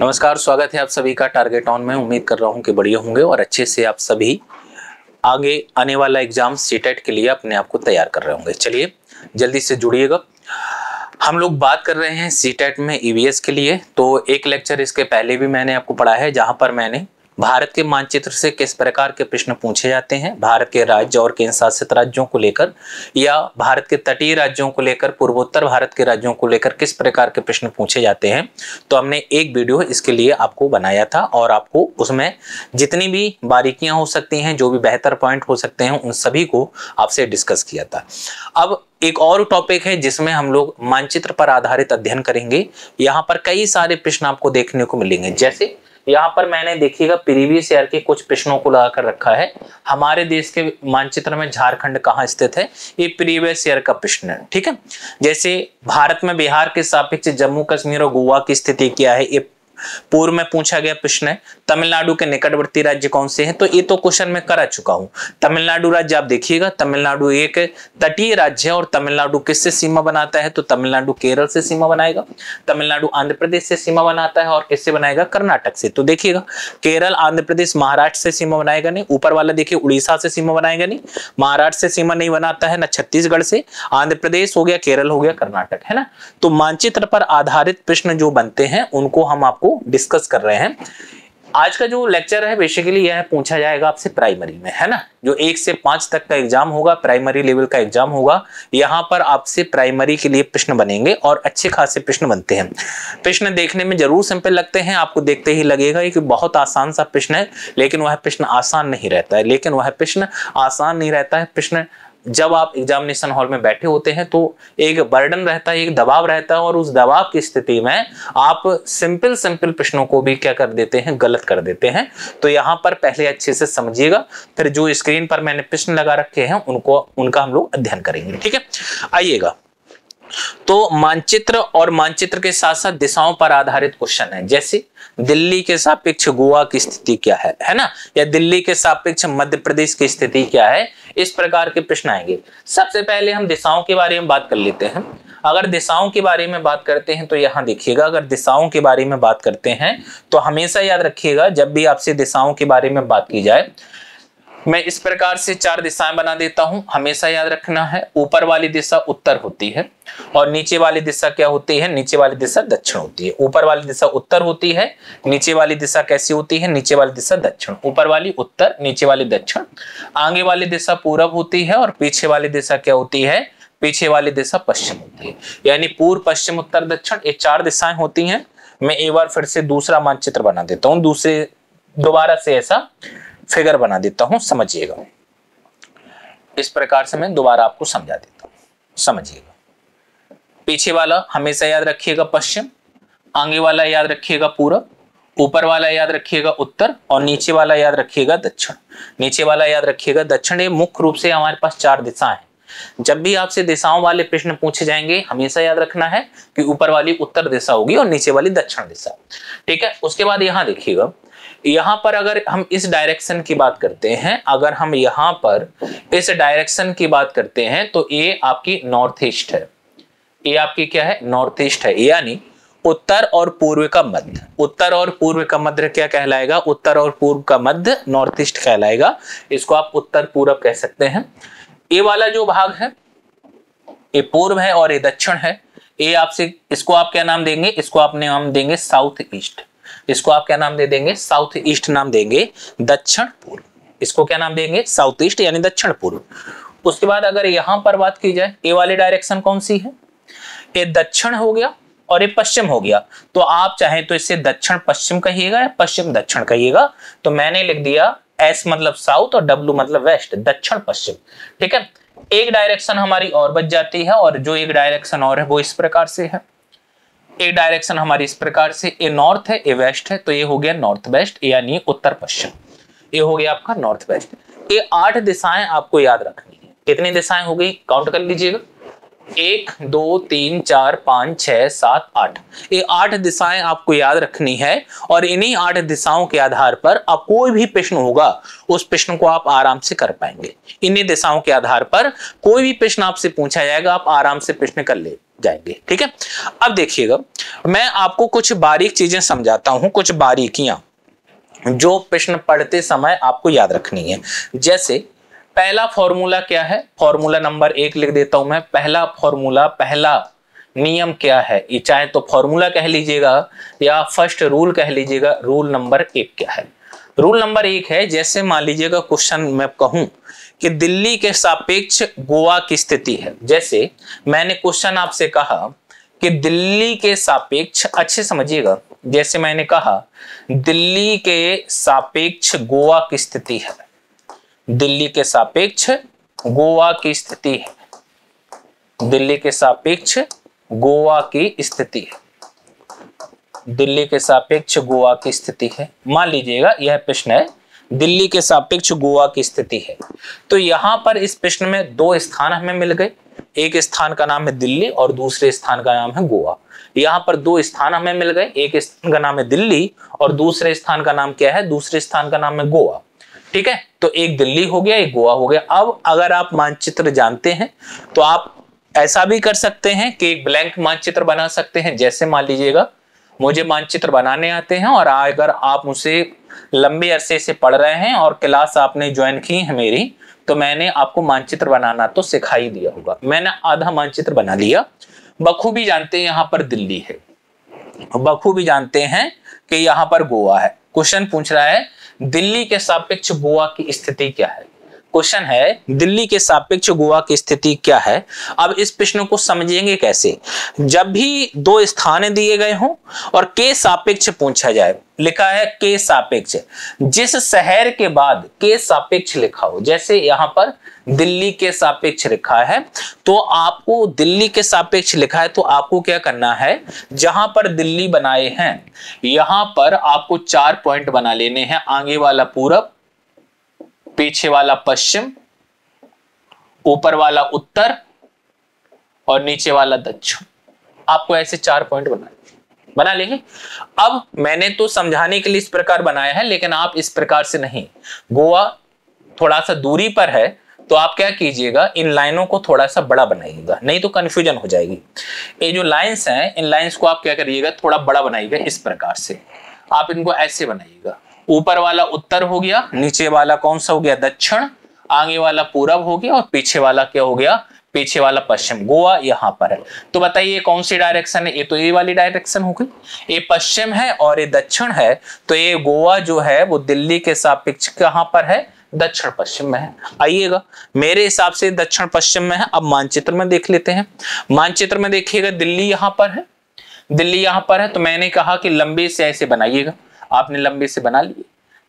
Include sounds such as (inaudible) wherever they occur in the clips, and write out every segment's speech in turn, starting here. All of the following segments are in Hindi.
नमस्कार स्वागत है आप सभी का टारगेट ऑन में उम्मीद कर रहा हूं कि बढ़िया होंगे और अच्छे से आप सभी आगे आने वाला एग्जाम सीटेट e के लिए अपने आप को तैयार कर रहे होंगे चलिए जल्दी से जुड़िएगा हम लोग बात कर रहे हैं सीटेट e में ईवीएस e के लिए तो एक लेक्चर इसके पहले भी मैंने आपको पढ़ा है जहां पर मैंने भारत के मानचित्र से किस प्रकार के प्रश्न पूछे जाते हैं भारत के राज्य और केंद्र शासित राज्यों को लेकर या भारत के तटीय राज्यों को लेकर पूर्वोत्तर भारत के राज्यों को लेकर किस प्रकार के प्रश्न पूछे जाते हैं तो हमने एक वीडियो इसके लिए आपको बनाया था और आपको उसमें जितनी भी बारीकियां हो सकती हैं जो भी बेहतर पॉइंट हो सकते हैं उन सभी को आपसे डिस्कस किया था अब एक और टॉपिक है जिसमें हम लोग मानचित्र पर आधारित अध्ययन करेंगे यहाँ पर कई सारे प्रश्न आपको देखने को मिलेंगे जैसे यहाँ पर मैंने देखिएगा प्रीवियस ईयर के कुछ प्रश्नों को लगाकर रखा है हमारे देश के मानचित्र में झारखंड कहाँ स्थित है ये प्रीवियस ईयर का प्रश्न है ठीक है जैसे भारत में बिहार के सापेक्ष जम्मू कश्मीर और गोवा की स्थिति क्या है ये पूर्व में पूछा गया प्रश्न है तमिलनाडु के निकटवर्ती राज्य कौन से हैं तो ये तो क्वेश्चन मैं करा चुका हूँ तमिलनाडु राज्य आप देखिएगा तमिलनाडु एक तटीय राज्य है और तमिलनाडु किससे सीमा बनाता है तो तमिलनाडु केरल से सीमा बनाएगा तमिलनाडु आंध्र प्रदेश से सीमा बनाता है और किससे बनाएगा कर्नाटक से तो देखिएगा केरल आंध्र प्रदेश महाराष्ट्र से सीमा बनाएगा नहीं ऊपर वाला देखिए उड़ीसा से सीमा बनाएगा नहीं महाराष्ट्र से सीमा नहीं बनाता है ना छत्तीसगढ़ से आंध्र प्रदेश हो गया केरल हो गया कर्नाटक है ना तो मानचित्र पर आधारित प्रश्न जो बनते हैं उनको हम आपको डिस्कस कर रहे हैं आज का जो लेक्चर है बेसिकली यह पूछा जाएगा आपसे प्राइमरी में है ना जो एक से पांच तक का एग्जाम होगा प्राइमरी लेवल का एग्जाम होगा यहाँ पर आपसे प्राइमरी के लिए प्रश्न बनेंगे और अच्छे खासे प्रश्न बनते हैं प्रश्न देखने में जरूर सिंपल लगते हैं आपको देखते ही लगेगा कि बहुत आसान सा प्रश्न है लेकिन वह प्रश्न आसान नहीं रहता है लेकिन वह प्रश्न आसान नहीं रहता है प्रश्न जब आप एग्जामिनेशन हॉल में बैठे होते हैं तो एक बर्डन रहता है एक दबाव रहता है और उस दबाव की स्थिति में आप सिंपल सिंपल प्रश्नों को भी क्या कर देते हैं गलत कर देते हैं तो यहाँ पर पहले अच्छे से समझिएगा फिर जो स्क्रीन पर मैंने प्रश्न लगा रखे हैं उनको उनका हम लोग अध्ययन करेंगे ठीक है आइएगा तो मानचित्र और मानचित्र के साथ साथ दिशाओं पर आधारित क्वेश्चन है जैसे दिल्ली के सापेक्ष गोवा की स्थिति क्या है है ना या दिल्ली के सापेक्ष मध्य प्रदेश की स्थिति क्या है इस प्रकार के प्रश्न आएंगे सबसे पहले हम दिशाओं के बारे में बात कर लेते हैं अगर दिशाओं के बारे में बात करते हैं तो यहाँ देखिएगा अगर दिशाओं के बारे में बात करते हैं तो हमेशा याद रखिएगा जब भी आपसे दिशाओं के बारे में बात की जाए मैं इस प्रकार से चार दिशाएं बना देता हूं हमेशा याद रखना है ऊपर वाली दिशा उत्तर होती है और नीचे वाली दिशा क्या होती है नीचे वाली दिशा दक्षिण होती है ऊपर वाली दिशा उत्तर होती है नीचे वाली दिशा कैसी होती है नीचे वाली दिशा दक्षिण ऊपर वाली उत्तर नीचे वाली दक्षिण आगे वाली दिशा पूरब होती है और पीछे वाली दिशा क्या होती है पीछे वाली दिशा पश्चिम होती है यानी पूर्व पश्चिम उत्तर दक्षिण ये चार दिशाएं होती है मैं एक बार फिर से दूसरा मानचित्र बना देता हूँ दूसरे दोबारा से ऐसा फिगर बना देता हूं समझिएगा इस प्रकार से मैं दोबारा आपको समझा देता हूं समझिएगा पीछे वाला हमेशा याद रखिएगा पश्चिम आगे वाला याद रखिएगा पूरब ऊपर वाला याद रखिएगा उत्तर और नीचे वाला याद रखिएगा दक्षिण नीचे वाला याद रखिएगा दक्षिण ये मुख्य रूप से हमारे पास चार दिशा है जब भी आपसे दिशाओं वाले प्रश्न पूछे जाएंगे हमेशा याद रखना है कि ऊपर वाली उत्तर दिशा होगी और नीचे वाली दक्षिण दिशा ठीक है उसके बाद यहाँ देखिएगा यहाँ पर अगर हम इस डायरेक्शन की बात करते हैं अगर हम यहाँ पर इस डायरेक्शन की बात करते हैं तो ये आपकी नॉर्थ ईस्ट है ये आपकी क्या है नॉर्थ ईस्ट है यानी उत्तर और पूर्व का मध्य उत्तर और पूर्व का मध्य क्या कहलाएगा उत्तर और पूर्व का मध्य नॉर्थ ईस्ट कहलाएगा इसको आप उत्तर पूर्व कह सकते हैं ए वाला जो भाग है ये पूर्व है और ये दक्षिण है ए आपसे इसको आप क्या नाम देंगे इसको आप नाम देंगे साउथ ईस्ट इसको आप क्या नाम दे देंगे साउथ ईस्ट नाम देंगे दक्षिण पूर्व इसको क्या नाम देंगे साउथ ईस्ट यानी दक्षिण पूर्व उसके बाद अगर यहां पर बात की जाए ए वाले डायरेक्शन कौन सी है ये दक्षिण हो गया और ये पश्चिम हो गया तो आप चाहे तो इसे दक्षिण पश्चिम कहिएगा या पश्चिम दक्षिण कहिएगा तो मैंने लिख दिया एस मतलब साउथ और डब्ल्यू मतलब वेस्ट दक्षिण पश्चिम ठीक है एक डायरेक्शन हमारी और बच जाती है और जो एक डायरेक्शन और है वो इस प्रकार से है एक डायरेक्शन हमारी इस प्रकार से ए नॉर्थ है ए वेस्ट है तो ये हो गया नॉर्थ वेस्ट यानी उत्तर पश्चिम ये हो गया आपका नॉर्थ वेस्ट ये आठ दिशाएं आपको याद रखनी है कितनी दिशाएं हो गई काउंट कर लीजिएगा एक दो तीन चार पाँच छह सात आठ ये आठ दिशाएं आपको याद रखनी है और इन्हीं आठ दिशाओं के आधार पर आप कोई भी प्रश्न होगा उस प्रश्न को आप आराम से कर पाएंगे इन्हीं दिशाओं के आधार पर कोई भी प्रश्न आपसे पूछा जाएगा आप आराम से प्रश्न कर ले जाएंगे ठीक है अब देखिएगा मैं आपको कुछ बारीक चीजें समझाता हूं कुछ बारीकियां जो प्रश्न पढ़ते समय आपको याद रखनी है जैसे पहला फॉर्मूला क्या है फॉर्मूला नंबर एक लिख देता हूं मैं पहला फॉर्मूला पहला नियम क्या है ये चाहे तो फॉर्मूला कह लीजिएगा या फर्स्ट रूल कह लीजिएगा रूल नंबर एक क्या है रूल नंबर एक है जैसे मान लीजिएगा क्वेश्चन मैं कहूं कि दिल्ली के सापेक्ष गोवा की स्थिति है जैसे मैंने क्वेश्चन आपसे कहा कि दिल्ली के सापेक्ष अच्छे समझिएगा जैसे मैंने कहा दिल्ली के सापेक्ष गोवा की स्थिति है दिल्ली के सापेक्ष गोवा की स्थिति है दिल्ली के सापेक्ष गोवा की स्थिति है दिल्ली के सापेक्ष गोवा की स्थिति है मान लीजिएगा यह प्रश्न है दिल्ली के सापेक्ष गोवा की स्थिति है तो यहां पर इस प्रश्न में दो स्थान हमें मिल गए एक स्थान का नाम है दिल्ली और दूसरे स्थान का नाम है गोवा यहाँ पर दो स्थान हमें मिल गए एक स्थान का नाम है दिल्ली और दूसरे स्थान का नाम क्या है दूसरे स्थान का नाम है गोवा ठीक है तो एक दिल्ली हो गया एक गोवा हो गया अब अगर आप मानचित्र जानते हैं तो आप ऐसा भी कर सकते हैं कि एक ब्लैंक मानचित्र बना सकते हैं जैसे मान लीजिएगा मुझे मानचित्र बनाने आते हैं और अगर आप उसे लंबे अरसे से पढ़ रहे हैं और क्लास आपने ज्वाइन की है मेरी तो मैंने आपको मानचित्र बनाना तो सिखा ही दिया होगा मैंने आधा मानचित्र बना लिया बखूबी जानते हैं यहाँ पर दिल्ली है बखूबी जानते हैं कि यहाँ पर गोवा है क्वेश्चन पूछ रहा है दिल्ली के सापेक्ष गोवा की स्थिति क्या है क्वेश्चन है दिल्ली के सापेक्ष गोवा की स्थिति क्या है अब इस प्रश्न को समझेंगे कैसे जब भी दो स्थान दिए गए हों और के सापेक्ष पूछा जाए लिखा है के सापेक्ष जिस शहर के बाद के सापेक्ष लिखा हो जैसे यहां पर दिल्ली के सापेक्ष लिखा है तो आपको दिल्ली के सापेक्ष लिखा है तो आपको क्या करना है जहां पर दिल्ली बनाए हैं यहां पर आपको चार पॉइंट बना लेने हैं आगे वाला पूरब पीछे वाला पश्चिम ऊपर वाला उत्तर और नीचे वाला दक्षिण आपको ऐसे चार पॉइंट बनाए बना लेंगे अब मैंने तो समझाने के लिए इस प्रकार बनाया है लेकिन आप इस प्रकार से नहीं गोवा थोड़ा सा दूरी पर है तो आप क्या कीजिएगा इन लाइनों को थोड़ा सा बड़ा बनाइएगा नहीं तो कंफ्यूजन हो जाएगी ये जो लाइंस हैं इन लाइंस को आप क्या करिएगा थोड़ा बड़ा बनाइएगा इस प्रकार से आप इनको ऐसे बनाइएगा ऊपर वाला उत्तर हो गया नीचे वाला कौन सा हो गया दक्षिण आगे वाला पूरब हो गया और पीछे वाला क्या हो गया पीछे वाला पश्चिम गोवा यहाँ पर है तो बताइए कौन सी डायरेक्शन है ये तो ये वाली डायरेक्शन हो गई ये पश्चिम है और ये दक्षिण है तो ये गोवा जो है वो दिल्ली के सापेक्ष कहाँ पर है दक्षिण पश्चिम में है आइएगा मेरे हिसाब से दक्षिण पश्चिम में है अब मानचित्र में देख लेते हैं मानचित्र में देखिएगा दिल्ली यहाँ पर है दिल्ली यहाँ पर है तो मैंने कहा कि लंबे से ऐसे बनाइएगा आपने लंबे से बना लिए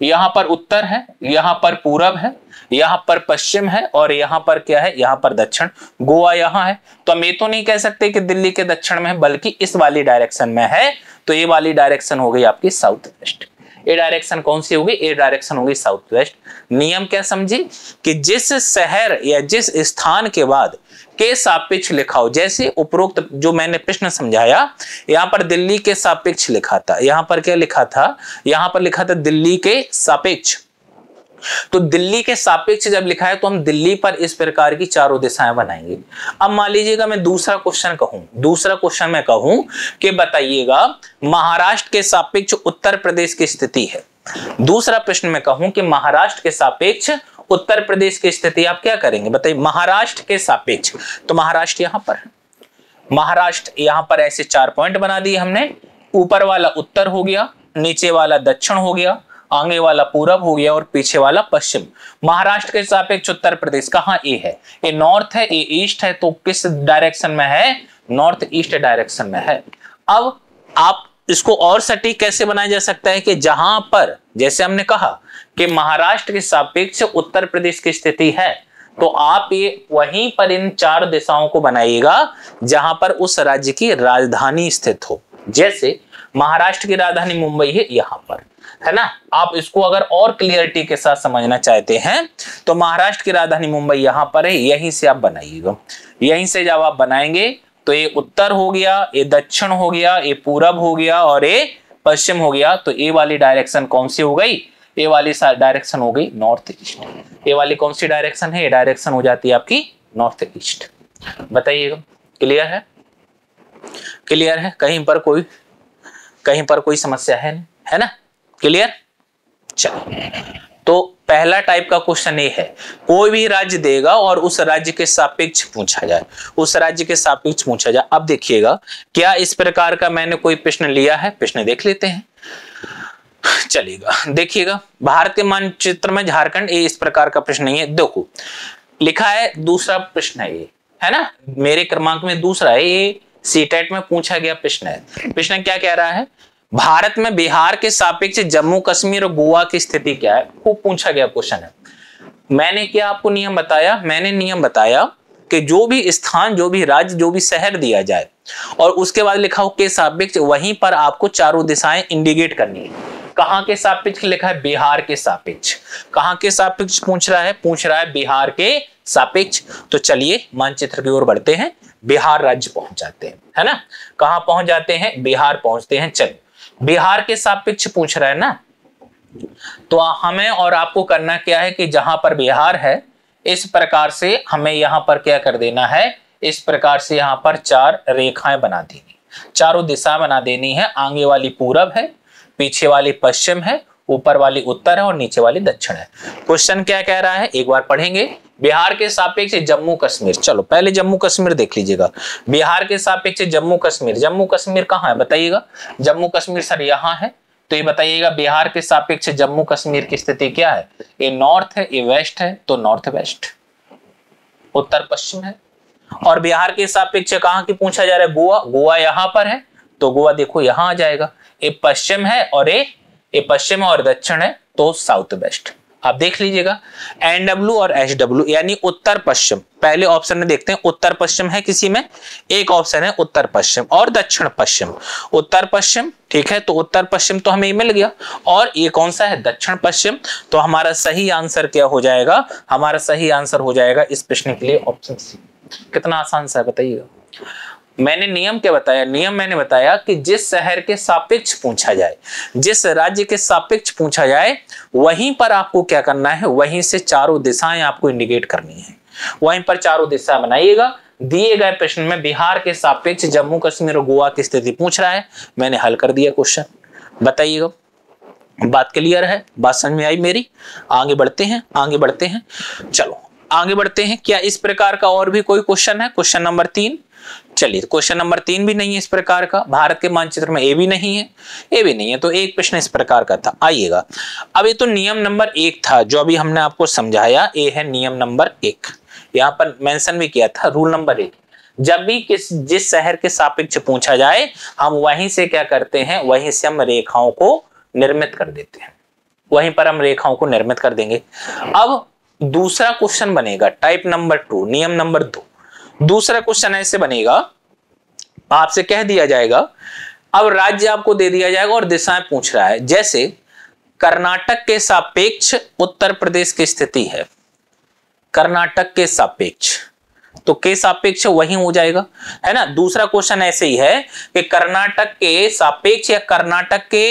यहां पर उत्तर है यहां पर पूरब है यहां पर पश्चिम है और यहां पर क्या है यहां पर दक्षिण गोवा यहां है तो हम ये तो नहीं कह सकते कि दिल्ली के दक्षिण में है बल्कि इस वाली डायरेक्शन में है तो ये वाली डायरेक्शन हो गई आपकी साउथ वेस्ट ये डायरेक्शन कौन सी होगी ये डायरेक्शन होगी साउथ वेस्ट नियम क्या समझे कि जिस शहर या जिस स्थान के बाद के सापेक्ष लिखा जैसे उपरोक्त जो मैंने प्रश्न समझाया यहां पर दिल्ली के सापेक्ष लिखा था यहाँ पर क्या लिखा था यहाँ पर लिखा था दिल्ली के सापेक्ष तो दिल्ली के सापेक्ष जब लिखा है तो हम दिल्ली पर इस प्रकार की चारों दिशाएं बनाएंगे अब मान लीजिएगा मैं दूसरा क्वेश्चन कहूं दूसरा क्वेश्चन मैं कहूं कि बताइएगा महाराष्ट्र के सापेक्ष उत्तर प्रदेश की स्थिति है दूसरा प्रश्न मैं कहूं कि महाराष्ट्र के सापेक्ष उत्तर प्रदेश की स्थिति आप क्या करेंगे बताइए महाराष्ट्र के सापेक्ष तो महाराष्ट्र यहां पर महाराष्ट्र यहां पर ऐसे चार पॉइंट बना दिए हमने ऊपर वाला उत्तर हो गया नीचे वाला दक्षिण हो गया आगे वाला पूरब हो गया और पीछे वाला पश्चिम महाराष्ट्र के सापेक्ष उत्तर प्रदेश कहा ए है ये नॉर्थ है ये ईस्ट है तो किस डायरेक्शन में है नॉर्थ ईस्ट डायरेक्शन में है अब आप इसको और सटीक कैसे बनाया जा सकता है कि जहां पर जैसे हमने कहा कि महाराष्ट्र के सापेक्ष उत्तर प्रदेश की स्थिति है तो आप ये वहीं पर इन चार दिशाओं को बनाइएगा जहां पर उस राज्य की राजधानी स्थित हो जैसे महाराष्ट्र की राजधानी मुंबई है यहाँ पर है ना आप इसको अगर और क्लियरिटी के साथ समझना चाहते हैं तो महाराष्ट्र की राजधानी मुंबई यहां पर है यहीं से आप बनाइएगा यहीं से जब आप बनाएंगे तो ये उत्तर हो गया ये दक्षिण हो गया ये पूरब हो गया और ये पश्चिम हो गया तो ये वाली डायरेक्शन कौन सी हो गई ये वाली डायरेक्शन हो गई नॉर्थ ईस्ट ये वाली कौन सी डायरेक्शन है ये डायरेक्शन हो जाती है आपकी नॉर्थ ईस्ट बताइएगा क्लियर है क्लियर है कहीं पर कोई कहीं पर कोई समस्या है नहीं है ना क्लियर चलो तो पहला टाइप का क्वेश्चन ये है कोई भी राज्य देगा और उस राज्य के सापेक्ष पूछा जाए उस राज्य के सापेक्ष पूछा जाए अब देखिएगा क्या इस प्रकार का मैंने कोई प्रश्न लिया है प्रश्न देख लेते हैं (laughs) चलेगा देखिएगा भारत के मानचित्र में झारखंड ये इस प्रकार का प्रश्न नहीं है देखो लिखा है दूसरा प्रश्न है ये है ना मेरे क्रमांक में दूसरा है ये सीटेट e में पूछा गया प्रश्न है प्रश्न क्या कह रहा है भारत में बिहार के सापेक्ष जम्मू कश्मीर और गोवा की स्थिति क्या है वो पूछा गया क्वेश्चन है मैंने क्या आपको नियम बताया मैंने नियम बताया कि जो भी स्थान जो भी राज्य जो भी शहर दिया जाए और उसके बाद लिखा हो के सापेक्ष वहीं पर आपको चारों दिशाएं इंडिकेट करनी है कहा के सापेक्ष लिखा है बिहार के सापेक्ष कहा के सापेक्ष पूछ रहा है पूछ रहा है बिहार के सापेक्ष तो चलिए मानचित्र की ओर बढ़ते हैं बिहार राज्य पहुंच जाते हैं है ना कहाँ पहुंच जाते हैं बिहार पहुंचते हैं चलो बिहार के सापेक्ष पूछ रहा है ना तो हमें और आपको करना क्या है कि जहां पर बिहार है इस प्रकार से हमें यहां पर क्या कर देना है इस प्रकार से यहाँ पर चार रेखाएं बना देनी चारों दिशा बना देनी है आगे वाली पूरब है पीछे वाली पश्चिम है ऊपर वाली उत्तर है और नीचे वाली दक्षिण है क्वेश्चन क्या कह रहा है एक बार पढ़ेंगे बिहार के सापेक्ष जम्मू कश्मीर चलो पहले जम्मू कश्मीर देख लीजिएगा बिहार के सापेक्ष जम्मू कश्मीर जम्मू कश्मीर कहाँ है बताइएगा जम्मू कश्मीर सर यहाँ है तो ये बताइएगा बिहार के सापेक्ष जम्मू कश्मीर की स्थिति क्या है ये नॉर्थ है ये वेस्ट है तो नॉर्थ वेस्ट उत्तर पश्चिम है और बिहार के सापेक्ष कहा की पूछा जा रहा है गोवा गोवा यहां पर है तो गोवा देखो यहाँ आ जाएगा ए पश्चिम है और ए ए पश्चिम और दक्षिण है तो साउथ वेस्ट आप देख लीजिएगा एनडब्ल्यू और एच डब्ल्यू यानी उत्तर पश्चिम पहले ऑप्शन में देखते हैं उत्तर पश्चिम है किसी में एक ऑप्शन है उत्तर पश्चिम और दक्षिण पश्चिम उत्तर पश्चिम ठीक है तो उत्तर पश्चिम तो हमें मिल गया और ये कौन सा है दक्षिण पश्चिम तो हमारा सही आंसर क्या हो जाएगा हमारा सही आंसर हो जाएगा इस प्रश्न के लिए ऑप्शन सी कितना आसान सा है बताइएगा मैंने नियम क्या बताया नियम मैंने बताया कि जिस शहर के सापेक्ष पूछा जाए जिस राज्य के सापेक्ष पूछा जाए वहीं पर आपको क्या करना है वहीं से चारों दिशाएं आपको इंडिकेट करनी है वहीं पर चारों दिशा बनाइएगा दिए गए प्रश्न में बिहार के सापेक्ष जम्मू कश्मीर और गोवा की स्थिति पूछ रहा है मैंने हल कर दिया क्वेश्चन बताइएगा बात क्लियर है बात समझ में आई मेरी आगे बढ़ते हैं आगे बढ़ते हैं चलो आगे बढ़ते हैं क्या इस प्रकार का और भी कोई क्वेश्चन है क्वेश्चन नंबर तीन चलिए क्वेश्चन तो नंबर तीन भी नहीं है इस प्रकार का भारत के मानचित्र में ए भी नहीं है ए भी नहीं है तो एक प्रश्न इस प्रकार का था आइएगा अब ये तो नियम नंबर एक था जो अभी हमने आपको समझाया ए है नियम नंबर एक यहाँ पर मेंशन भी किया था रूल नंबर एक जब भी किस जिस शहर के सापेक्ष पूछा जाए हम वहीं से क्या करते हैं वहीं से हम रेखाओं को निर्मित कर देते हैं वहीं पर हम रेखाओं को निर्मित कर देंगे अब दूसरा क्वेश्चन बनेगा टाइप नंबर टू नियम नंबर दो दूसरा क्वेश्चन ऐसे बनेगा आपसे कह दिया जाएगा अब राज्य आपको दे दिया जाएगा और दिशाएं पूछ रहा है जैसे कर्नाटक के सापेक्ष उत्तर प्रदेश की स्थिति है कर्नाटक के सापेक्ष तो के सापेक्ष वही हो जाएगा है ना दूसरा क्वेश्चन ऐसे ही है कि कर्नाटक के सापेक्ष या कर्नाटक के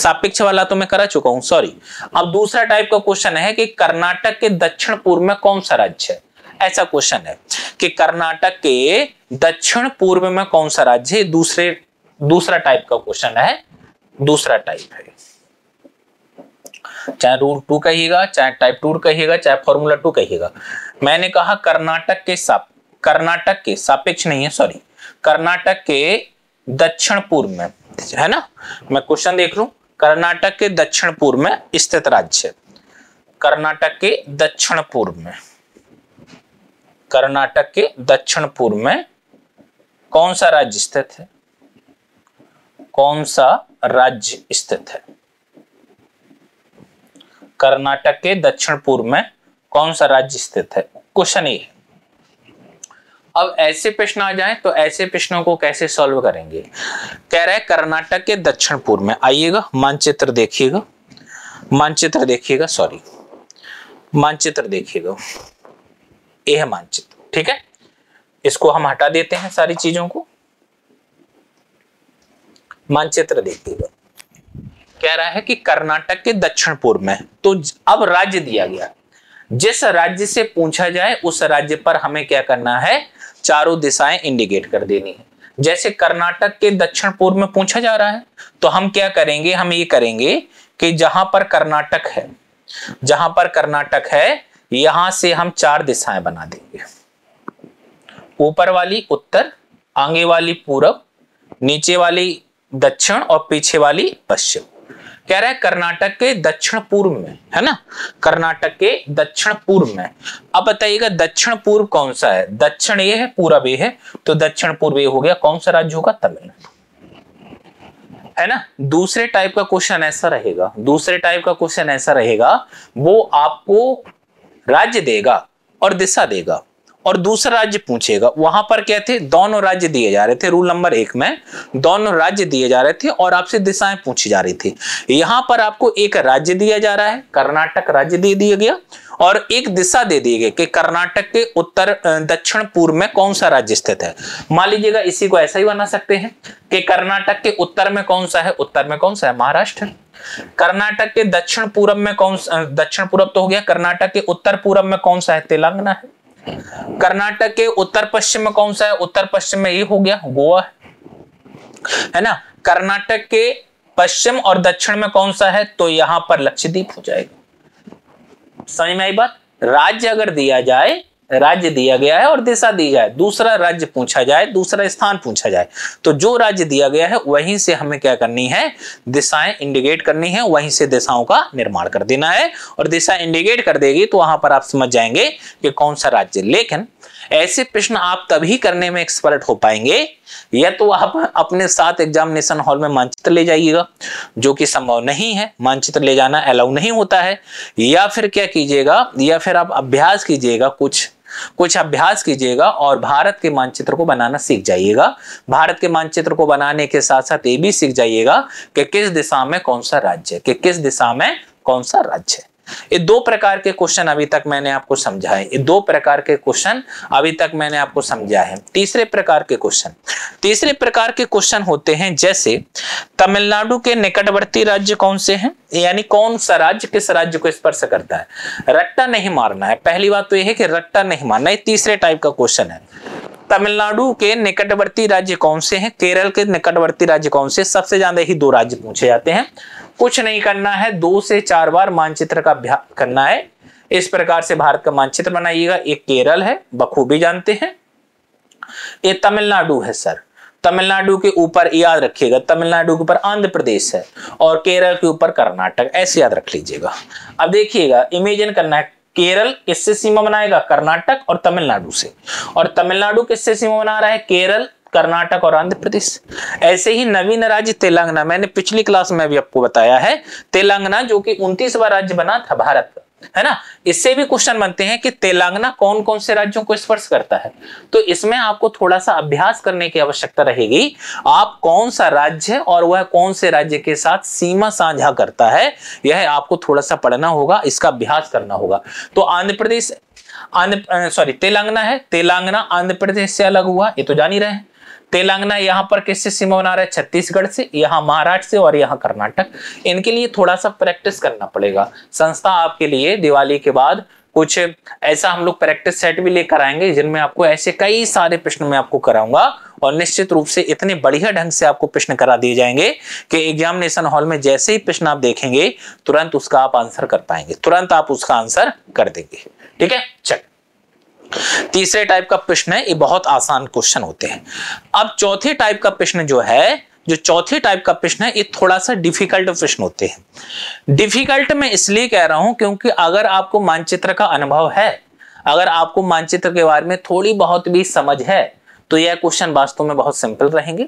सापेक्ष वाला तो मैं करा चुका हूं सॉरी अब दूसरा टाइप का क्वेश्चन है कि कर्नाटक के दक्षिण पूर्व में कौन सा राज्य है ऐसा क्वेश्चन है कि कर्नाटक के दक्षिण पूर्व में कौन सा राज्य दूसरे दूसरा टाइप का क्वेश्चन है दूसरा टाइप है चाहे रूल टू कहिएगा चाहे टाइप टू कहिएगा चाहे फॉर्मूला टू कहिएगा मैंने कहा कर्नाटक के साप कर्नाटक के सापेक्ष नहीं है सॉरी कर्नाटक के दक्षिण पूर्व में है ना मैं क्वेश्चन देख लू कर्नाटक के दक्षिण पूर्व में स्थित राज्य कर्नाटक के दक्षिण पूर्व में कर्नाटक के दक्षिण पूर्व में कौन सा राज्य स्थित है कौन सा राज्य स्थित है कर्नाटक के दक्षिण पूर्व में कौन सा राज्य स्थित है क्वेश्चन ये अब ऐसे प्रश्न आ जाए तो ऐसे प्रश्नों को कैसे सॉल्व करेंगे कह रहे कर्नाटक के दक्षिण पूर्व में आइएगा मानचित्र देखिएगा मानचित्र देखिएगा सॉरी मानचित्र देखिएगा यह मानचित्र ठीक है इसको हम हटा देते हैं सारी चीजों को मानचित्र हुए कह रहा है कि कर्नाटक के दक्षिण पूर्व में तो अब राज्य दिया गया जिस राज्य से पूछा जाए उस राज्य पर हमें क्या करना है चारों दिशाएं इंडिकेट कर देनी है जैसे कर्नाटक के दक्षिण पूर्व में पूछा जा रहा है तो हम क्या करेंगे हम ये करेंगे कि जहां पर कर्नाटक है जहां पर कर्नाटक है यहां से हम चार दिशाएं बना देंगे ऊपर वाली उत्तर आगे वाली पूरब नीचे वाली दक्षिण और पीछे वाली पश्चिम कह रहा है कर्नाटक के दक्षिण पूर्व में है ना कर्नाटक के दक्षिण पूर्व में अब बताइएगा दक्षिण पूर्व कौन सा है दक्षिण ये है पूरब ये है तो दक्षिण पूर्व ये हो गया कौन सा राज्य होगा तमिलनाडु है ना दूसरे टाइप का क्वेश्चन ऐसा रहेगा दूसरे टाइप का क्वेश्चन ऐसा रहेगा वो आपको राज्य देगा और दिशा देगा और दूसरा राज्य पूछेगा वहां पर क्या थे दोनों राज्य दिए जा रहे थे रूल नंबर एक में दोनों राज्य दिए जा रहे थे और आपसे दिशाएं पूछी जा रही थी यहां पर आपको एक राज्य दिया जा रहा है कर्नाटक राज्य दे दिया गया और एक दिशा दे दी गई कि कर्नाटक के उत्तर दक्षिण पूर्व में कौन सा राज्य स्थित है मान लीजिएगा इसी को ऐसा ही बना सकते हैं कि कर्नाटक के उत्तर में कौन सा है उत्तर में कौन सा है महाराष्ट्र कर्नाटक के दक्षिण पूर्व में कौन दक्षिण पूर्व तो हो गया कर्नाटक के उत्तर पूर्व में कौन सा है तेलंगाना है कर्नाटक के उत्तर पश्चिम में कौन सा है उत्तर पश्चिम में ये हो गया गोवा है है ना कर्नाटक के पश्चिम और दक्षिण में कौन सा है तो यहां पर लक्षद्वीप हो जाएगा समझ में आई बात राज्य अगर दिया जाए राज्य दिया गया है और दिशा दी जाए दूसरा राज्य पूछा जाए दूसरा स्थान पूछा जाए तो जो राज्य दिया गया है वहीं से हमें क्या करनी है दिशाएं इंडिकेट करनी है वहीं से दिशाओं का निर्माण कर देना है और दिशा इंडिकेट कर देगी तो वहां पर आप समझ जाएंगे कि कौन सा राज्य लेकिन ऐसे प्रश्न आप तभी करने में एक्सपर्ट हो पाएंगे या तो आप अपने साथ एग्जामिनेशन हॉल में मानचित्र ले जाइएगा जो कि संभव नहीं है मानचित्र ले जाना अलाउ नहीं होता है या फिर क्या कीजिएगा या फिर आप अभ्यास कीजिएगा कुछ कुछ अभ्यास कीजिएगा और भारत के मानचित्र को बनाना सीख जाइएगा भारत के मानचित्र को बनाने के साथ साथ ये भी सीख जाइएगा कि किस दिशा में कौन सा राज्य है कि किस दिशा में कौन सा राज्य है ये दो प्रकार के क्वेश्चन अभी तक मैंने आपको समझाए ये दो प्रकार के क्वेश्चन अभी तक मैंने आपको समझाए हैं तीसरे प्रकार के क्वेश्चन तीसरे प्रकार के क्वेश्चन होते हैं जैसे तमिलनाडु के निकटवर्ती राज्य कौन से हैं यानी कौन सा राज्य किस राज्य को स्पर्श करता है रट्टा नहीं मारना है पहली बात तो यह है कि रट्टा नहीं मारना ये तीसरे टाइप का क्वेश्चन है तमिलनाडु के निकटवर्ती राज्य कौन से हैं केरल के निकटवर्ती राज्य कौन से सबसे ज्यादा ही दो राज्य पूछे जाते हैं कुछ नहीं करना है दो से चार बार मानचित्र का अभ्यास करना है इस प्रकार से भारत का मानचित्र बनाइएगा एक केरल है बखूबी जानते हैं ये तमिलनाडु है सर तमिलनाडु के ऊपर याद रखिएगा तमिलनाडु के ऊपर आंध्र प्रदेश है और केरल के ऊपर कर्नाटक ऐसे याद रख लीजिएगा अब देखिएगा इमेजिन करना है केरल किससे सीमा बनाएगा कर्नाटक और तमिलनाडु से और तमिलनाडु किससे सीमा बना रहा है केरल कर्नाटक और आंध्र प्रदेश ऐसे ही नवीन राज्य तेलंगाना मैंने पिछली क्लास में भी आपको बताया है तेलंगाना जो कि 29वां राज्य बना था भारत का है ना इससे भी क्वेश्चन बनते हैं कि तेलंगाना कौन कौन से राज्यों को स्पर्श करता है तो इसमें आपको थोड़ा सा अभ्यास करने की आवश्यकता रहेगी आप कौन सा राज्य और वह कौन से राज्य के साथ सीमा साझा करता है यह आपको थोड़ा सा पढ़ना होगा इसका अभ्यास करना होगा तो आंध्र प्रदेश सॉरी तेलंगाना है तेलंगाना आंध्र प्रदेश से अलग हुआ ये तो जान ही रहे हैं तेलंगाना यहाँ पर किससे सीमा बना रहा है छत्तीसगढ़ से यहाँ महाराष्ट्र से और यहाँ कर्नाटक इनके लिए थोड़ा सा प्रैक्टिस करना पड़ेगा संस्था आपके लिए दिवाली के बाद कुछ ऐसा हम लोग प्रैक्टिस सेट भी लेकर आएंगे जिनमें आपको ऐसे कई सारे प्रश्न मैं आपको कराऊंगा और निश्चित रूप से इतने बढ़िया ढंग से आपको प्रश्न करा दिए जाएंगे कि एग्जामिनेशन हॉल में जैसे ही प्रश्न आप देखेंगे तुरंत उसका आप आंसर कर पाएंगे तुरंत आप उसका आंसर कर देंगे ठीक है चलिए तीसरे टाइप का प्रश्न है ये बहुत आसान क्वेश्चन होते हैं अब चौथे टाइप का प्रश्न जो है जो चौथे टाइप का प्रश्न है ये थोड़ा सा डिफिकल्ट प्रश्न होते हैं डिफिकल्ट मैं इसलिए कह रहा हूं क्योंकि अगर आपको मानचित्र का अनुभव है अगर आपको मानचित्र के बारे में थोड़ी बहुत भी समझ है तो यह क्वेश्चन वास्तव में बहुत सिंपल रहेंगे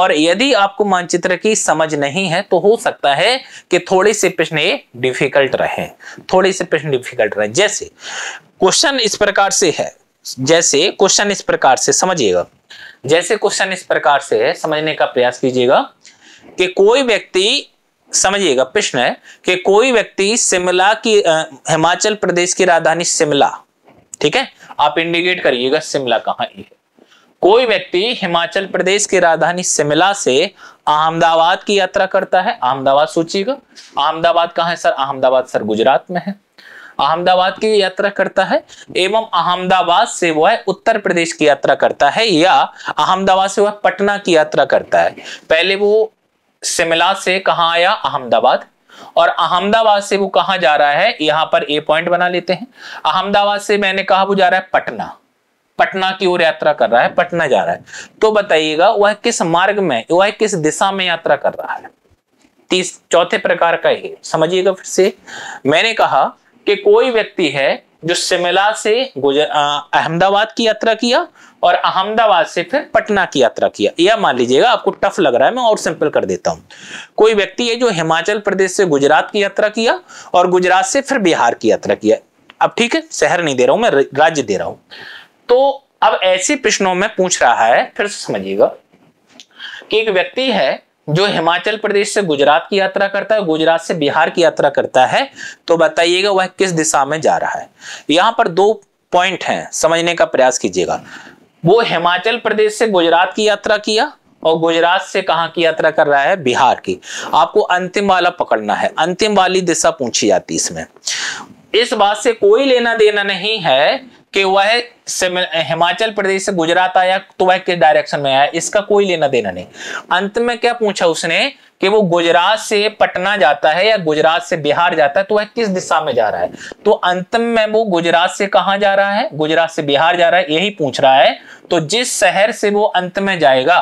और यदि आपको मानचित्र की समझ नहीं है तो हो सकता है कि थोड़े से प्रश्न डिफिकल्ट रहे थोड़े से प्रश्न डिफिकल्ट रहे जैसे क्वेश्चन इस प्रकार से है जैसे क्वेश्चन इस प्रकार से समझिएगा जैसे क्वेश्चन इस प्रकार से है समझने का प्रयास कीजिएगा कि कोई व्यक्ति समझिएगा प्रश्न है कि कोई व्यक्ति शिमला की हिमाचल प्रदेश की राजधानी शिमला ठीक है आप इंडिकेट करिएगा शिमला कहां है कोई व्यक्ति हिमाचल प्रदेश की राजधानी शिमला से अहमदाबाद की यात्रा करता है अहमदाबाद सोचिएगा अहमदाबाद कहाँ है सर अहमदाबाद सर गुजरात में है अहमदाबाद की यात्रा करता है एवं अहमदाबाद से वह उत्तर प्रदेश की यात्रा करता है या अहमदाबाद से वह पटना की यात्रा करता है पहले वो शिमला से कहाँ आया अहमदाबाद और अहमदाबाद से वो कहाँ जा रहा है यहाँ पर ए पॉइंट बना लेते हैं अहमदाबाद से मैंने कहा वो जा रहा है पटना पटना की ओर यात्रा कर रहा है पटना जा रहा है तो बताइएगा वह किस मार्ग में वह किस दिशा में यात्रा कर रहा है तीस चौथे प्रकार का ही समझिएगा फिर से मैंने कहा कि कोई व्यक्ति है जो शिमला से गुजर अहमदाबाद की यात्रा किया और अहमदाबाद से फिर पटना की यात्रा किया यह मान लीजिएगा आपको टफ लग रहा है मैं और सिंपल कर देता हूं कोई व्यक्ति है जो हिमाचल प्रदेश से गुजरात की यात्रा किया और गुजरात से फिर बिहार की यात्रा किया अब ठीक है शहर नहीं दे रहा हूं मैं राज्य दे रहा हूं तो अब ऐसे प्रश्नों में पूछ रहा है फिर से समझिएगा कि एक व्यक्ति है जो हिमाचल प्रदेश से गुजरात की यात्रा करता है गुजरात से बिहार की यात्रा करता है तो बताइएगा वह किस दिशा में जा रहा है यहां पर दो पॉइंट हैं समझने का प्रयास कीजिएगा वो हिमाचल प्रदेश से गुजरात की यात्रा किया और गुजरात से कहां की यात्रा कर रहा है बिहार की आपको अंतिम वाला पकड़ना है अंतिम वाली दिशा पूछी जाती इसमें इस बात से कोई लेना देना नहीं है कि वह हिमाचल प्रदेश से गुजरात आया तो वह किस डायरेक्शन में आया इसका कोई लेना देना नहीं अंत में क्या पूछा उसने कि वो गुजरात से पटना जाता है या गुजरात से बिहार जाता है तो वह किस दिशा में जा रहा है तो अंत में वो गुजरात से कहा जा रहा है गुजरात से बिहार जा रहा है यही पूछ रहा है तो जिस शहर से वो अंत में जाएगा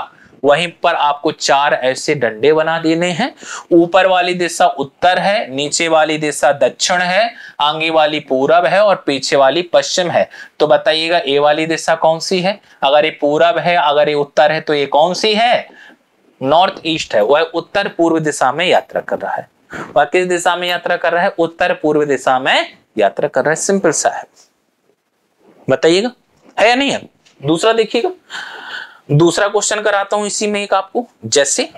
वहीं पर आपको चार ऐसे डंडे बना देने हैं ऊपर वाली दिशा उत्तर है नीचे वाली दिशा दक्षिण है आगे वाली पूरब है और पीछे वाली पश्चिम है तो बताइएगा ए वाली दिशा कौन सी है अगर ये पूरब है अगर ये उत्तर है तो ये कौन सी है नॉर्थ ईस्ट है वह उत्तर पूर्व दिशा में यात्रा कर रहा है वह किस दिशा में यात्रा कर रहा है उत्तर पूर्व दिशा में यात्रा कर रहा है सिंपल सा है बताइएगा है या नहीं है दूसरा देखिएगा दूसरा क्वेश्चन कराता हूं इसी में एक आपको जैसे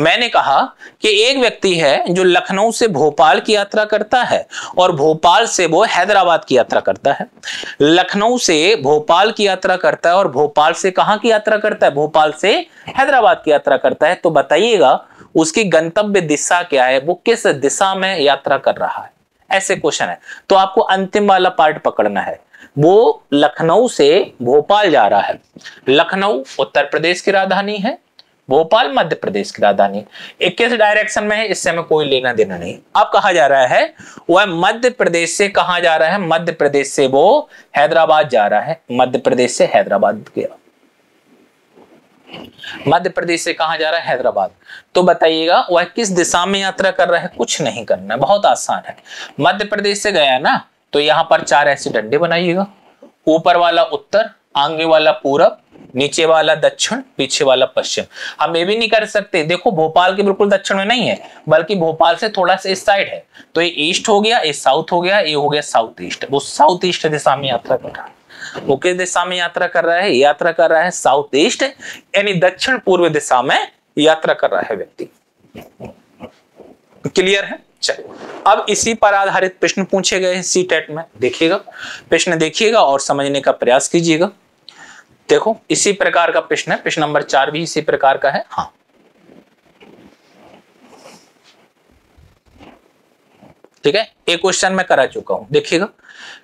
मैंने कहा कि एक व्यक्ति है जो लखनऊ से भोपाल की यात्रा करता है और भोपाल से वो हैदराबाद की यात्रा करता है लखनऊ से भोपाल की यात्रा करता है और भोपाल से कहाँ की यात्रा करता है भोपाल से हैदराबाद की यात्रा करता है तो बताइएगा उसकी गंतव्य दिशा क्या है वो किस दिशा में यात्रा कर रहा है ऐसे क्वेश्चन है तो आपको अंतिम वाला पार्ट पकड़ना है वो लखनऊ से भोपाल जा रहा है लखनऊ उत्तर प्रदेश की राजधानी है भोपाल मध्य प्रदेश की राजधानी इक्कीस डायरेक्शन में है इससे हमें कोई लेना देना नहीं अब कहा जा रहा है वह मध्य प्रदेश से कहा जा रहा है मध्य प्रदेश से वो हैदराबाद जा रहा है मध्य प्रदेश से हैदराबाद गया मध्य प्रदेश से कहा जा रहा है हैदराबाद तो बताइएगा वह किस दिशा में यात्रा कर रहा है कुछ नहीं करना बहुत आसान है मध्य प्रदेश से गया ना तो यहाँ पर चार ऐसे डंडे बनाइएगा ऊपर वाला उत्तर आगे वाला पूरब नीचे वाला दक्षिण पीछे वाला पश्चिम हम ये भी नहीं कर सकते देखो भोपाल के बिल्कुल दक्षिण में नहीं है बल्कि भोपाल से थोड़ा सा इस साइड है तो ये ईस्ट हो गया ये साउथ हो गया ये हो गया साउथ ईस्ट वो साउथ ईस्ट दिशा में यात्रा कर रहा है वो किस दिशा में यात्रा कर रहा है यात्रा कर रहा है साउथ ईस्ट यानी दक्षिण पूर्व दिशा में यात्रा कर रहा है व्यक्ति क्लियर है चलिए अब इसी पर आधारित प्रश्न पूछे गए हैं सी टेट में देखिएगा प्रश्न देखिएगा और समझने का प्रयास कीजिएगा देखो इसी प्रकार का प्रश्न है प्रश्न नंबर चार भी इसी प्रकार का है हाँ ठीक है एक क्वेश्चन मैं करा चुका हूं देखिएगा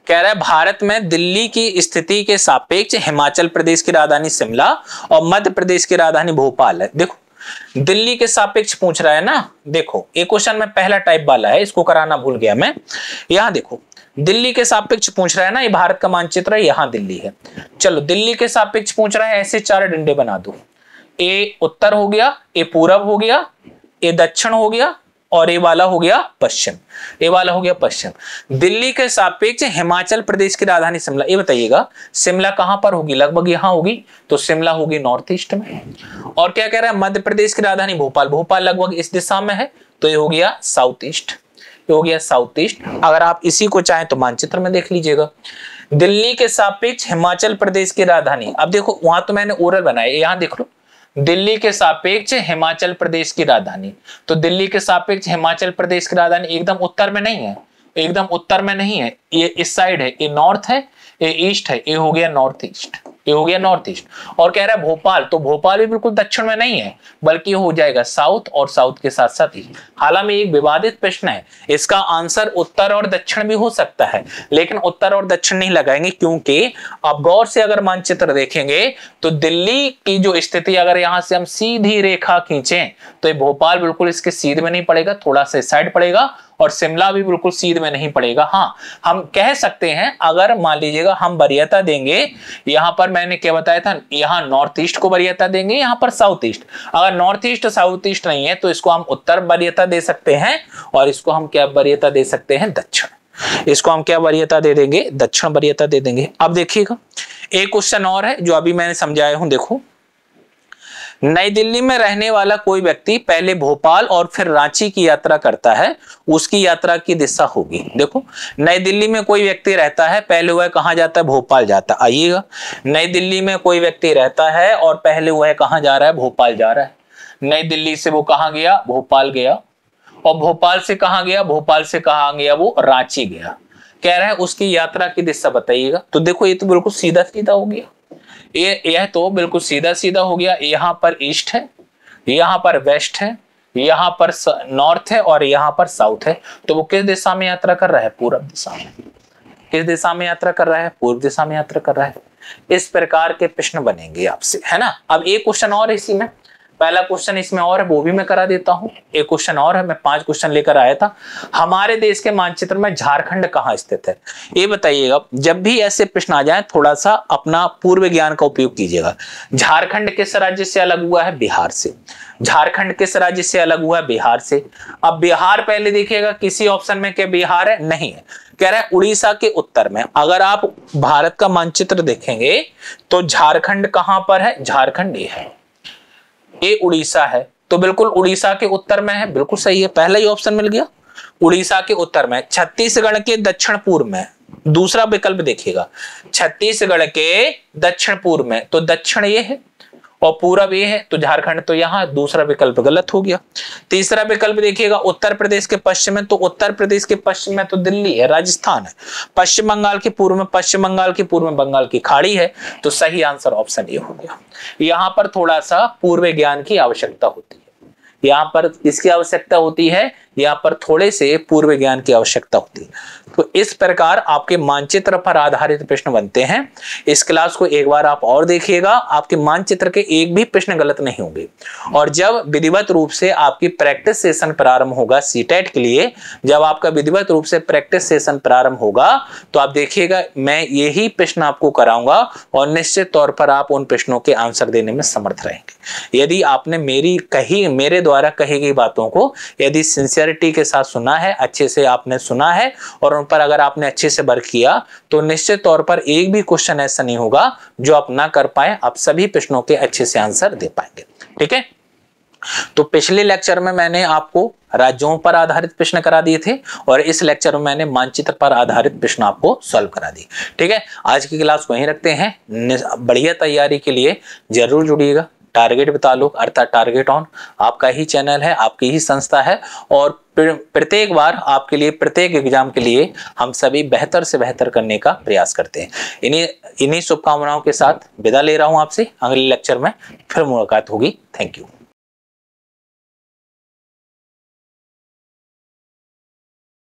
कह रहा है भारत में दिल्ली की स्थिति के सापेक्ष हिमाचल प्रदेश की राजधानी शिमला और मध्य प्रदेश की राजधानी भोपाल है देखो दिल्ली के सापेक्ष पूछ रहा है ना देखो ये क्वेश्चन में पहला टाइप वाला है इसको कराना भूल गया मैं यहां देखो दिल्ली के सापेक्ष पूछ रहा है ना ये भारत का मानचित्र है यहां दिल्ली है चलो दिल्ली के सापेक्ष पूछ रहा है ऐसे चार डंडे बना दो ए उत्तर हो गया ए पूरब हो गया ए दक्षिण हो गया और ये वाला हो गया पश्चिम ये वाला हो गया पश्चिम दिल्ली के सापेक्ष हिमाचल प्रदेश की राजधानी शिमला ये बताइएगा शिमला कहां पर होगी लगभग यहां होगी तो शिमला होगी नॉर्थ ईस्ट में और क्या कह रहा है मध्य प्रदेश की राजधानी भोपाल भोपाल लगभग इस दिशा में है तो ये हो गया साउथ ईस्ट ये हो गया साउथ ईस्ट अगर आप इसी को चाहें तो मानचित्र में देख लीजिएगा दिल्ली के सापेक्ष हिमाचल प्रदेश की राजधानी अब देखो वहां तो मैंने ओरल बनाया यहां देख लो दिल्ली के सापेक्ष हिमाचल प्रदेश की राजधानी तो दिल्ली के सापेक्ष हिमाचल प्रदेश की राजधानी एकदम उत्तर में नहीं है एकदम उत्तर में नहीं है ये इस साइड है ये नॉर्थ है ये ईस्ट है ये हो गया नॉर्थ ईस्ट ये हो गया नॉर्थ ईस्ट और कह रहा है भोपाल तो भोपाल भी बिल्कुल दक्षिण में नहीं है बल्कि हो जाएगा साउथ और साउथ के साथ साथ ही हालांकि एक विवादित प्रश्न है इसका आंसर उत्तर और दक्षिण भी हो सकता है लेकिन उत्तर और दक्षिण नहीं लगाएंगे क्योंकि अब गौर से अगर मानचित्र देखेंगे तो दिल्ली की जो स्थिति अगर यहां से हम सीधी रेखा खींचे तो ये भोपाल बिल्कुल इसके सीध में नहीं पड़ेगा थोड़ा सा साइड पड़ेगा और शिमला भी बिल्कुल सीध में नहीं पड़ेगा हाँ हम कह सकते हैं अगर मान लीजिएगा हम वरीयता देंगे यहाँ पर मैंने क्या बताया था यहाँ नॉर्थ ईस्ट को वरीयता देंगे यहाँ पर साउथ ईस्ट अगर नॉर्थ ईस्ट साउथ ईस्ट नहीं है तो इसको हम उत्तर वरीयता दे सकते हैं और इसको हम क्या वरीयता दे सकते हैं दक्षिण इसको हम क्या वरीयता दे देंगे दक्षिण वरीयता दे देंगे अब देखिएगा एक क्वेश्चन और है जो अभी मैंने समझाया हूं देखो नई दिल्ली में रहने वाला कोई व्यक्ति पहले भोपाल और फिर रांची की यात्रा करता है उसकी यात्रा की दिशा होगी देखो नई दिल्ली में कोई व्यक्ति रहता है पहले वह कहाँ जाता है भोपाल जाता है आइएगा नई दिल्ली में कोई व्यक्ति रहता है और पहले वह कहाँ जा रहा है भोपाल जा रहा है नई दिल्ली से वो कहाँ गया भोपाल गया और भोपाल से कहा गया भोपाल से कहा गया वो रांची गया कह रहा है उसकी यात्रा की दिशा बताइएगा तो देखो ये तो बिल्कुल सीधा सीधा हो गया ये यह तो बिल्कुल सीधा सीधा हो गया यहाँ पर ईस्ट है यहाँ पर वेस्ट है यहां पर नॉर्थ है और यहां पर साउथ है तो वो किस दिशा में यात्रा कर रहा है पूर्व दिशा में किस दिशा में यात्रा कर रहा है पूर्व दिशा में यात्रा कर रहा है इस प्रकार के प्रश्न बनेंगे आपसे है ना अब एक क्वेश्चन और इसी में पहला क्वेश्चन इसमें और है वो भी मैं करा देता हूँ एक क्वेश्चन और है मैं पांच क्वेश्चन लेकर आया था हमारे देश के मानचित्र में झारखंड कहाँ स्थित है ये बताइएगा जब भी ऐसे प्रश्न आ जाए थोड़ा सा अपना पूर्व ज्ञान का उपयोग कीजिएगा झारखंड किस राज्य से अलग हुआ है बिहार से झारखंड किस राज्य से अलग हुआ है बिहार से अब बिहार पहले देखिएगा किसी ऑप्शन में क्या बिहार है नहीं है कह रहा है उड़ीसा के उत्तर में अगर आप भारत का मानचित्र देखेंगे तो झारखंड कहां पर है झारखंड ये है ए उड़ीसा है तो बिल्कुल उड़ीसा के उत्तर में है बिल्कुल सही है पहला ही ऑप्शन मिल गया उड़ीसा के उत्तर में छत्तीसगढ़ के दक्षिण पूर्व में दूसरा विकल्प देखिएगा छत्तीसगढ़ के दक्षिण पूर्व में तो दक्षिण ये है और पूरब ये है तो झारखंड तो यहाँ दूसरा विकल्प गलत हो गया तीसरा विकल्प देखिएगा उत्तर प्रदेश के पश्चिम में तो उत्तर प्रदेश के पश्चिम में तो दिल्ली है राजस्थान है पश्चिम बंगाल के पूर्व में पश्चिम बंगाल के पूर्व में बंगाल की खाड़ी है तो सही आंसर ऑप्शन ए हो गया यहाँ पर थोड़ा सा पूर्व ज्ञान की आवश्यकता होती है यहाँ पर इसकी आवश्यकता होती है यहाँ पर थोड़े से पूर्व ज्ञान की आवश्यकता होती है तो इस प्रकार आपके मानचित्र पर आधारित प्रश्न बनते हैं इस क्लास को एक बार आप और देखिएगा आपके मानचित्र के एक भी प्रश्न गलत नहीं होंगे और जब विधिवत रूप से आपकी प्रैक्टिस सेशन प्रारंभ होगा सीटेट e के लिए जब आपका विधिवत रूप से प्रैक्टिस सेशन प्रारंभ होगा तो आप देखिएगा मैं यही प्रश्न आपको कराऊंगा और निश्चित तौर पर आप उन प्रश्नों के आंसर देने में समर्थ रहेंगे यदि आपने मेरी कही मेरे द्वारा कही गई बातों को यदि सिंसियर क्लैरिटी के साथ सुना है अच्छे से आपने सुना है और उन पर अगर आपने अच्छे से वर्क किया तो निश्चित तौर पर एक भी क्वेश्चन ऐसा नहीं होगा जो आप ना कर पाए आप सभी प्रश्नों के अच्छे से आंसर दे पाएंगे ठीक है तो पिछले लेक्चर में मैंने आपको राज्यों पर आधारित प्रश्न करा दिए थे और इस लेक्चर में मैंने मानचित्र पर आधारित प्रश्न आपको सॉल्व करा दिए ठीक है आज की क्लास वहीं रखते हैं बढ़िया तैयारी के लिए जरूर जुड़िएगा टारगेट विद अर्थात टारगेट ऑन आपका ही चैनल है आपकी ही संस्था है और प्रत्येक बार आपके लिए प्रत्येक एग्जाम के लिए हम सभी बेहतर से बेहतर करने का प्रयास करते हैं इन्हीं इन्हीं शुभकामनाओं के साथ विदा ले रहा हूं आपसे अगले लेक्चर में फिर मुलाकात होगी थैंक यू